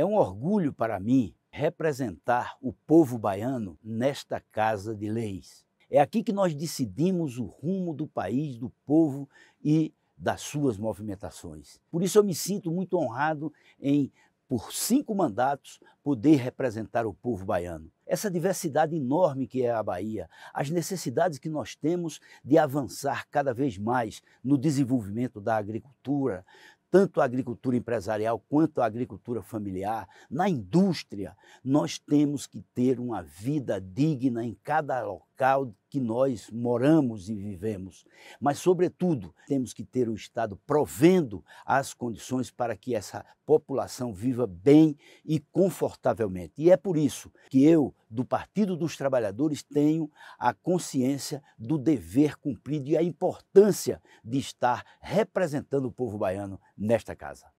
É um orgulho para mim representar o povo baiano nesta Casa de Leis. É aqui que nós decidimos o rumo do país, do povo e das suas movimentações. Por isso eu me sinto muito honrado em, por cinco mandatos, poder representar o povo baiano. Essa diversidade enorme que é a Bahia, as necessidades que nós temos de avançar cada vez mais no desenvolvimento da agricultura, tanto a agricultura empresarial quanto a agricultura familiar, na indústria, nós temos que ter uma vida digna em cada local que nós moramos e vivemos. Mas, sobretudo, temos que ter o Estado provendo as condições para que essa população viva bem e confortável confortavelmente. E é por isso que eu, do Partido dos Trabalhadores, tenho a consciência do dever cumprido e a importância de estar representando o povo baiano nesta casa.